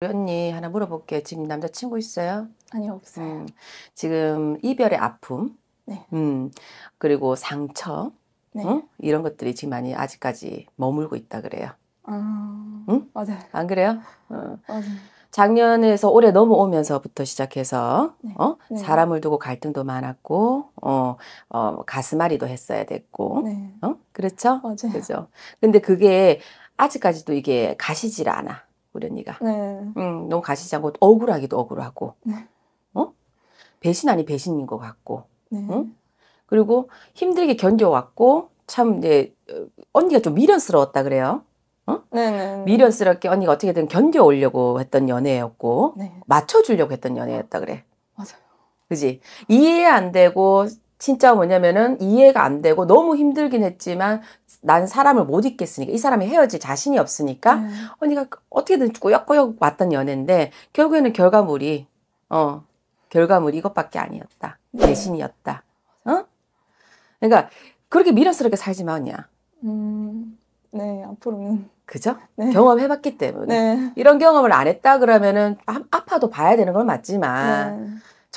우리 언니 하나 물어볼게 지금 남자친구 있어요? 아니요, 없어요. 음, 지금 이별의 아픔, 네. 음, 그리고 상처, 네. 응? 이런 것들이 지금 많이 아직까지 머물고 있다 그래요. 아... 응? 맞아요. 안 그래요? 어. 맞아요. 작년에서 올해 넘어오면서부터 시작해서 네. 어? 네. 사람을 두고 갈등도 많았고 어, 어, 가슴앓이도 했어야 됐고 네. 어? 그렇죠? 맞아요. 그죠? 근데 그게 아직까지도 이게 가시질 않아. 우리 언니가. 네. 응, 음, 너무 가시자고 억울하기도 억울하고. 네. 어? 배신 아니 배신인 것 같고. 네. 응? 그리고 힘들게 견뎌왔고 참 이제 어, 언니가 좀 미련스러웠다 그래요. 어? 네네. 네, 네. 미련스럽게 언니가 어떻게든 견뎌오려고 했던 연애였고 네. 맞춰주려고 했던 연애였다 그래. 맞아요. 그지 이해 안 되고 진짜 뭐냐면은 이해가 안 되고 너무 힘들긴 했지만 난 사람을 못 잊겠으니까 이 사람이 헤어질 자신이 없으니까 음. 언니가 어떻게든 꾸역꾸역 왔던 연애인데 결국에는 결과물이 어 결과물이 이것밖에 아니었다 네. 배신이었다 어 그러니까 그렇게 미련스럽게 살지 마 언니야 음네 앞으로는 그죠 네. 경험해봤기 때문에 네. 이런 경험을 안 했다 그러면은 아, 파도 봐야 되는 건 맞지만 네.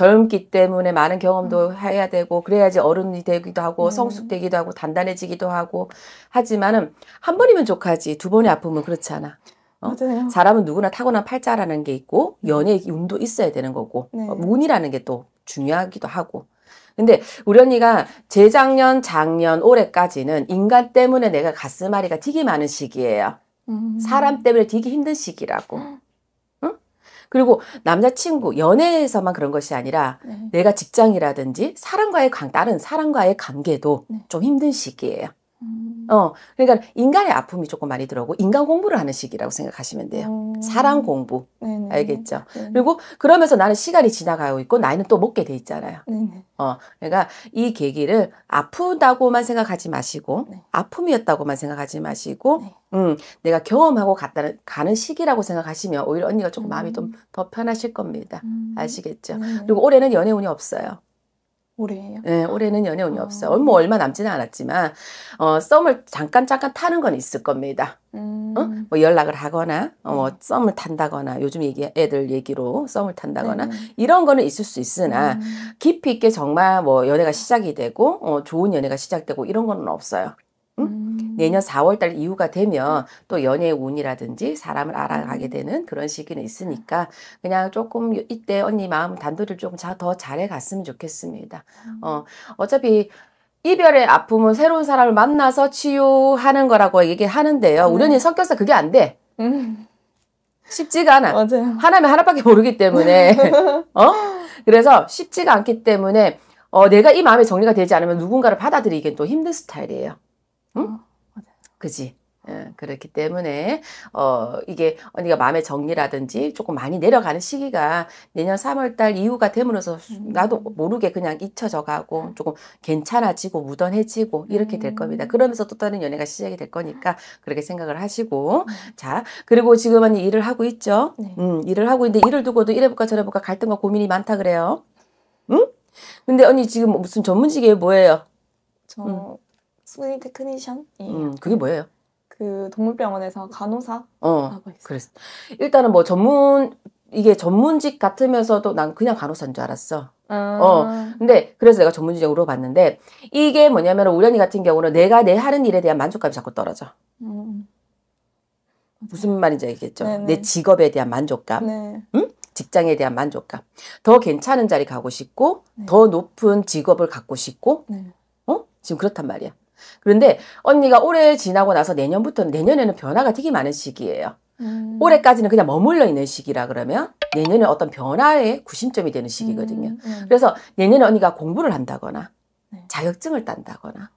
젊기 때문에 많은 경험도 음. 해야 되고 그래야지 어른이 되기도 하고 음. 성숙되기도 하고 단단해지기도 하고 하지만은 한 번이면 좋하지두번이아프면 그렇지 않아. 어? 맞아요. 사람은 누구나 타고난 팔자라는 게 있고 음. 연예의 운도 있어야 되는 거고 네. 어, 운이라는 게 또 중요하기도 하고 근데 우리 언니가 재작년, 작년, 올해까지는 인간 때문에 내가 가슴앓이가 되게 많은 시기예요. 음. 사람 때문에 되게 힘든 시기라고. 그리고 남자친구, 연애에서만 그런 것이 아니라 네. 내가 직장이라든지 사람과의 다른 사람과의 관계도 네. 좀 힘든 시기예요. 어, 음. 그러니까 인간의 아픔이 조금 많이 들어오고 인간 공부를 하는 시기라고 생각하시면 돼요. 음. 사랑 공부. 네네. 알겠죠? 네네. 그리고 그러면서 나는 시간이 지나가고 있고 나이는 또 먹게 돼 있잖아요. 네네. 어, 그러니까 이 계기를 아프다고만 생각하지 마시고 네. 아픔이었다고만 생각하지 마시고 네. 음, 내가 경험하고 갔다는 가는 시기라고 생각하시면 오히려 언니가 조금 음. 마음이 좀 더 편하실 겁니다. 음. 아시겠죠? 네. 그리고 올해는 연애운이 없어요. 올해예요? 네, 올해는 연애운이 어. 없어요. 아. 뭐 얼마 남지는 않았지만 어, 썸을 잠깐 잠깐 타는 건 있을 겁니다. 음. 어? 뭐 연락을 하거나 어, 뭐 썸을 탄다거나 요즘 얘기 애들 얘기로 썸을 탄다거나 네. 이런 거는 있을 수 있으나 음. 깊이 있게 정말 뭐 연애가 시작이 되고 어, 좋은 연애가 시작되고 이런 거는 없어요. 음. 내년 4월달 이후가 되면 또 연애의 운이라든지 사람을 알아가게 되는 그런 시기는 있으니까 그냥 조금 이때 언니 마음 단도를 조금 더 잘해갔으면 좋겠습니다. 음. 어, 어차피 이별의 아픔은 새로운 사람을 만나서 치유하는 거라고 얘기하는데요. 음. 우연히니 성격상 그게 안 돼. 음. 쉽지가 않아. 맞아요. 하나면 하나밖에 모르기 때문에. 어? 그래서 쉽지가 않기 때문에 어, 내가 이 마음의 정리가 되지 않으면 누군가를 받아들이기엔 또 힘든 스타일이에요. 응? 어, 맞아요. 그지? 예, 그렇기 때문에 어 이게 언니가 마음의 정리라든지 조금 많이 내려가는 시기가 내년 3월달 이후가 됨으로써 음. 나도 모르게 그냥 잊혀져가고 조금 괜찮아지고 무던해지고 이렇게 될 겁니다. 음. 그러면서 또 다른 연애가 시작이 될 거니까 그렇게 생각을 하시고 음. 자 그리고 지금은 일을 하고 있죠. 네. 음 일을 하고 있는데 일을 두고도 이래 볼까 저래 볼까 갈등과 고민이 많다 그래요. 응? 근데 언니 지금 무슨 전문직이에요? 뭐예요? 저 음. 스 소니 테크니션이에요. 음, 그게 뭐예요? 그 동물병원에서 간호사 어, 하고 있어요. 그래서 일단은 뭐 전문 이게 전문직 같으면서도 난 그냥 간호사인 줄 알았어. 아. 어. 근데 그래서 내가 전문직으로 봤는데 이게 뭐냐면 우연히 같은 경우는 내가 내 하는 일에 대한 만족감이 자꾸 떨어져. 음. 무슨 말인지 알겠죠? 네네. 내 직업에 대한 만족감. 네. 응? 직장에 대한 만족감. 더 괜찮은 자리 가고 싶고 네. 더 높은 직업을 갖고 싶고. 네. 어? 지금 그렇단 말이야. 그런데 언니가 올해 지나고 나서 내년부터는 내년에는 변화가 되게 많은 시기예요. 음. 올해까지는 그냥 머물러 있는 시기라 그러면 내년에 어떤 변화의 구심점이 되는 시기거든요. 음, 음. 그래서 내년에 언니가 공부를 한다거나 네. 자격증을 딴다거나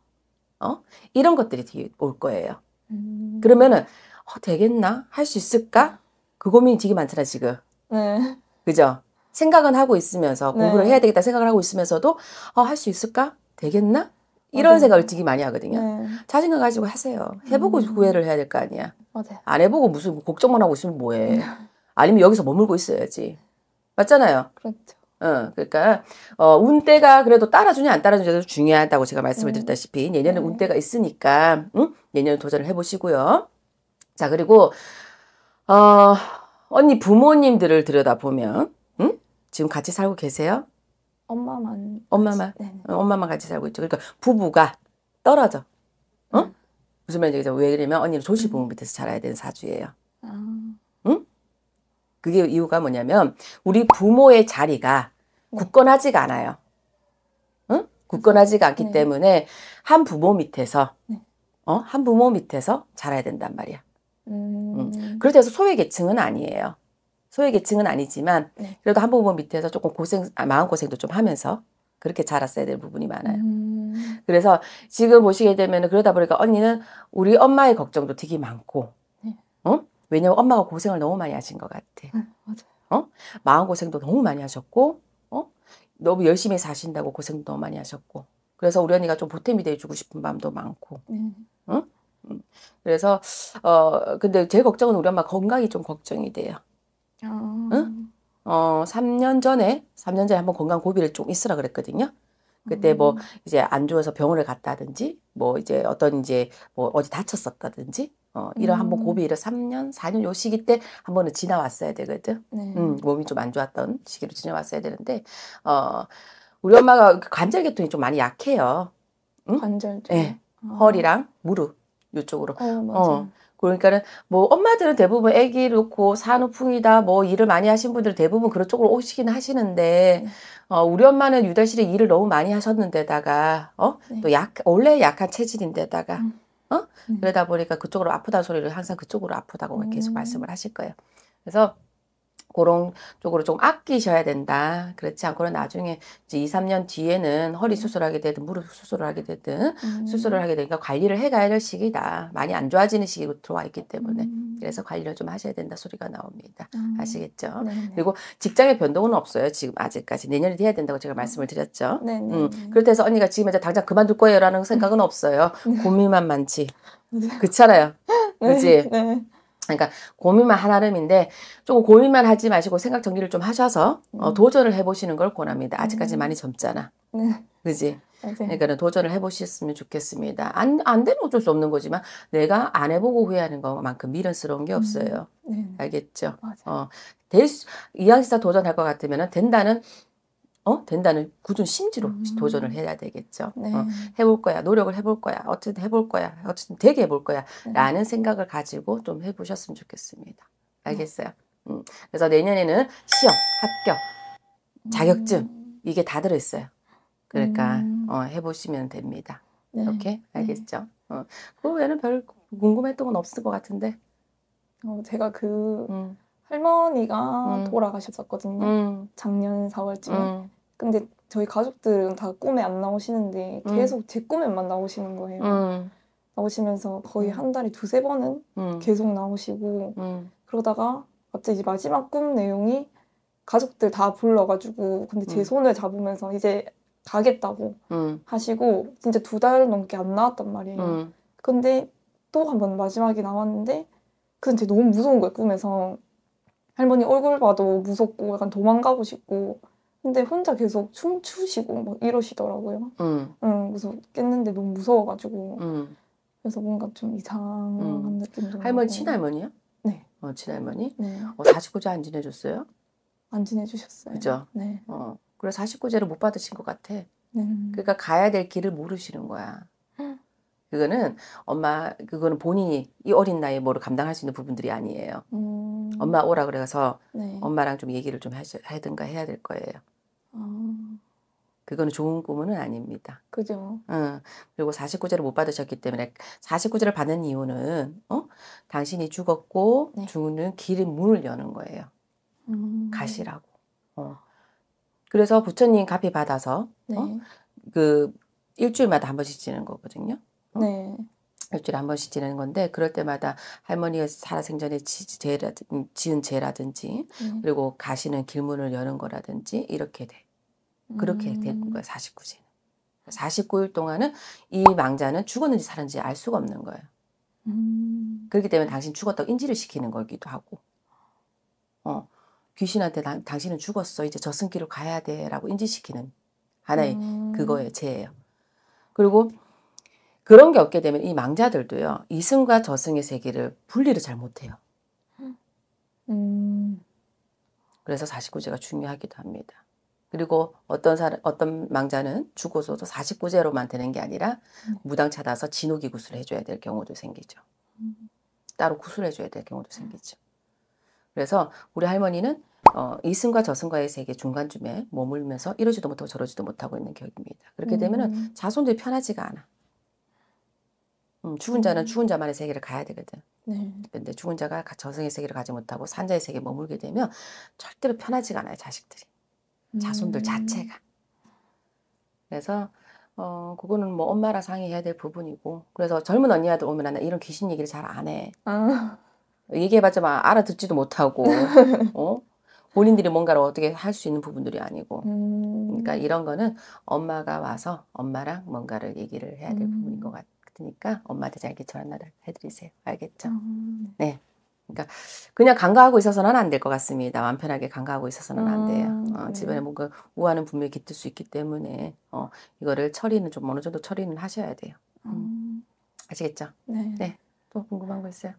어 이런 것들이 되게 올 거예요. 음. 그러면은 어, 되겠나 할 수 있을까 그 고민이 되게 많잖아 지금. 네. 그죠? 생각은 하고 있으면서 공부를 네. 해야 되겠다 생각을 하고 있으면서도 어, 할 수 있을까 되겠나 이런 맞아 생각을 되게 많이 하거든요. 네. 자신감 가지고 하세요. 해보고 음. 후회를 해야 될 거 아니야. 맞아요. 안 해보고 무슨 뭐 걱정만 하고 있으면 뭐해. 음. 아니면 여기서 머물고 있어야지. 맞잖아요. 그렇죠. 어, 그러니까 어, 운때가 그래도 따라주냐 안 따라주냐도 중요하다고 제가 말씀을 드렸다시피 음. 내년에 네. 운때가 있으니까 응? 내년에 도전을 해보시고요. 자 그리고 어, 언니 부모님들을 들여다보면 응? 지금 같이 살고 계세요? 엄마만 엄마만 같이, 네. 엄마만 같이 살고 있죠. 그러니까 부부가 떨어져. 응? 음. 무슨 말인지 왜 그러면 언니는 조시 부모 음. 밑에서 자라야 되는 사주예요. 음. 응? 그게 이유가 뭐냐면 우리 부모의 자리가 네. 굳건하지가 않아요. 응? 굳건하지가 않기 네. 때문에 한 부모 밑에서 네. 어? 한 부모 밑에서 자라야 된단 말이야. 음. 응. 그렇서 소외 계층은 아니에요. 소외계층은 아니지만 네. 그래도 한 부분 밑에서 조금 고생 아, 마음 고생도 좀 하면서 그렇게 자랐어야 될 부분이 많아요. 음. 그래서 지금 보시게 되면 그러다 보니까 언니는 우리 엄마의 걱정도 되게 많고, 네. 어? 왜냐면 엄마가 고생을 너무 많이 하신 것 같아. 음, 맞아요. 어? 마음 고생도 너무 많이 하셨고, 어? 너무 열심히 사신다고 고생도 너무 많이 하셨고. 그래서 우리 언니가 좀 보탬이 돼주고 싶은 마음도 많고. 음. 응? 그래서 어 근데 제 걱정은 우리 엄마 건강이 좀 걱정이 돼요. 어, 3년 전에, 3년 전에 한번 건강 고비를 좀 있으라 그랬거든요. 그때 뭐 음. 이제 안 좋아서 병원을 갔다든지 뭐 이제 어떤 이제 뭐 어디 다쳤었다든지 어 이런 음. 한번 고비를 3년 4년 요 시기 때 한 번은 지나왔어야 되거든. 네. 음, 몸이 좀 안 좋았던 시기로 지나왔어야 되는데 어 우리 엄마가 그 관절계통이 좀 많이 약해요. 응? 관절. 네. 아. 허리랑 무릎 요쪽으로 어, 맞아. 어. 그러니까는 뭐 엄마들은 대부분 아기 놓고 산후풍이다 뭐 일을 많이 하신 분들 대부분 그런 쪽으로 오시긴 하시는데 어, 우리 엄마는 유달실에 일을 너무 많이 하셨는데다가 어또 네. 약 원래 약한 체질인데다가 음. 어 음. 그러다 보니까 그쪽으로 아프다 소리를 항상 그쪽으로 아프다고 음. 계속 말씀을 하실 거예요. 그래서 그런 쪽으로 좀 아끼셔야 된다. 그렇지 않고는 나중에 이제 2, 3년 뒤에는 허리 음. 수술하게 되든 무릎 수술을 하게 되든 음. 수술을 하게 되니까 관리를 해가야 될 시기다. 많이 안 좋아지는 시기로 들어와 있기 때문에 음. 그래서 관리를 좀 하셔야 된다 소리가 나옵니다. 음. 아시겠죠? 네네. 네. 그리고 직장의 변동은 없어요. 지금 아직까지 내년에 해야 된다고 제가 음. 말씀을 드렸죠. 네, 네, 음. 그렇다 해서 언니가 지금 이제 당장 그만둘 거예요라는 생각은 음. 없어요. 고민만 많지. 그렇잖아요. 그지? 네. 그러니까 고민만 하나름인데 조금 고민만 하지 마시고 생각 정리를 좀 하셔서 어, 음. 도전을 해보시는 걸 권합니다. 아직까지 음. 많이 젊잖아. 네. 그지? 그러니까는 도전을 해보셨으면 좋겠습니다. 안, 안 되면 어쩔 수 없는 거지만 내가 안 해보고 후회하는 것만큼 미련스러운 게 음. 없어요. 음. 네. 알겠죠? 맞아요. 어, 될 수, 이왕시사 도전할 것 같으면 된다는 어 된다는 굳은 심지로 음. 도전을 해야 되겠죠. 네. 어, 해볼 거야, 노력을 해볼 거야, 어쨌든 해볼 거야, 어쨌든 되게 해볼 거야라는 네. 생각을 가지고 좀 해보셨으면 좋겠습니다. 네. 알겠어요. 음. 그래서 내년에는 시험, 합격, 자격증 음. 이게 다 들어있어요. 그러니까 음. 어, 해보시면 됩니다. 네. 이렇게 네. 알겠죠. 어. 그 외에는 별 궁금했던 건 없을 것 같은데. 어, 제가 그 음. 할머니가 음. 돌아가셨었거든요. 음. 작년 4월쯤에. 음. 근데 저희 가족들은 다 꿈에 안 나오시는데 음. 계속 제 꿈에만 나오시는 거예요. 음. 나오시면서 거의 음. 한 달에 두세 번은 계속 나오시고 그러다가 갑자기 마지막 꿈 내용이 가족들 다 불러가지고 근데 제 손을 잡으면서 이제 가겠다고 하시고 진짜 두 달 넘게 안 나왔단 말이에요. 근데 또 한 번 마지막에 나왔는데 그건 제 너무 무서운 거예요 꿈에서 할머니 얼굴 봐도 무섭고 약간 도망가고 싶고 근데 혼자 계속 춤추시고 막 이러시더라고요. 음. 응, 그래서 깼는데 너무 무서워가지고 음. 그래서 뭔가 좀 이상한 음. 느낌 좀 할머니 친할머니야? 네. 어 친할머니? 네. 어 49제 안 지내줬어요? 안 지내주셨어요. 그죠? 네. 어그래 49제를 못 받으신 것 같아. 네. 그러니까 가야 될 길을 모르시는 거야. 그거는 엄마 그거는 본인이 이 어린 나이에 뭐를 감당할 수 있는 부분들이 아니에요. 음. 엄마 음. 오라 그래서 네. 엄마랑 좀 얘기를 좀 하셔, 하든가 해야 될 거예요. 음. 그거는 좋은 꿈은 아닙니다. 그죠. 응. 그리고 49제를 못 받으셨기 때문에 49제를 받는 이유는 어? 당신이 죽었고 네. 죽는 길의 문을 여는 거예요. 음. 가시라고. 어. 그래서 부처님 갑이 받아서 어? 네. 어? 그 일주일마다 한 번씩 지는 거거든요. 어? 네. 일주일에 한 번씩 지내는 건데 그럴 때마다 할머니가 살아생전에 지, 은 죄라든지 음. 그리고 가시는 길문을 여는 거라든지 이렇게 돼 그렇게 음. 된 거야 4 9는 49일 동안은 이 망자는 죽었는지 살았는지 알 수가 없는 거예요 음. 그렇기 때문에 당신 죽었다고 인지를 시키는 거기도 하고 어 귀신한테 나, 당신은 죽었어 이제 저승길로 가야 돼라고 인지시키는 하나의 음. 그거예요 죄예요 그리고 그런 게 없게 되면 이 망자들도요. 이승과 저승의 세계를 분리를 잘 못해요. 음. 그래서 49제가 중요하기도 합니다. 그리고 어떤 사람, 어떤 망자는 죽어서도 49제로만 되는 게 아니라 음. 무당 찾아서 진옥이 구슬 해줘야 될 경우도 생기죠. 음. 따로 구슬해줘야 될 경우도 생기죠. 그래서 우리 할머니는 어, 이승과 저승과의 세계 중간쯤에 머물면서 이러지도 못하고 저러지도 못하고 있는 격입니다. 그렇게 되면은 음. 자손들이 편하지가 않아. 음, 죽은 자는 죽은 음. 자만의 세계를 가야 되거든. 네. 근데 죽은 자가 저승의 세계를 가지 못하고 산자의 세계에 머물게 되면 절대로 편하지가 않아요, 자식들이. 자손들 음. 자체가. 그래서 어, 그거는 뭐 엄마랑 상의해야 될 부분이고. 그래서 젊은 언니 아들 오면 나 이런 귀신 얘기를 잘 안 해. 아. 얘기해봤자 막 알아듣지도 못하고, 어? 본인들이 뭔가를 어떻게 할 수 있는 부분들이 아니고. 음. 그러니까 이런 거는 엄마가 와서 엄마랑 뭔가를 얘기를 해야 될 음. 부분인 것 같아. 같으니까 엄마한테 잘게 전화 해드리세요. 알겠죠? 음. 네. 그러니까 그냥 간과하고 있어서는 안 될 것 같습니다. 마 편하게 간과하고 있어서는 안 돼요. 음, 어, 네. 집안에 뭔가 우환은 분명히 깃들 수 있기 때문에 어, 이거를 처리는 좀 어느 정도 처리는 하셔야 돼요. 음. 음. 아시겠죠? 네. 네. 또 궁금한 거 있어요?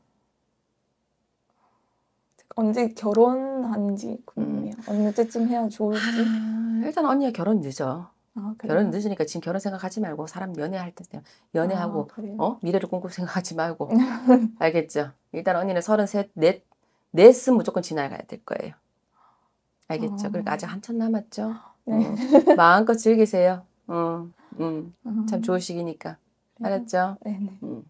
언제 결혼한지 궁금해요. 음. 언제쯤 해야 좋을지. 아, 일단 언니가 결혼 늦어. 아, 결혼 늦으니까 지금 결혼 생각하지 말고 사람 연애할 때 연애하고 아, 어 미래를 꿈꾸 고 생각하지 말고 알겠죠? 일단 언니는 서른셋 넷 넷은 무조건 지나가야 될 거예요. 알겠죠? 어. 그러니까 아직 아. 한참 남았죠. 네. 음, 마음껏 즐기세요. 어, 음, 음, 좋은 시기니까 알았죠? 네네. 네. 음.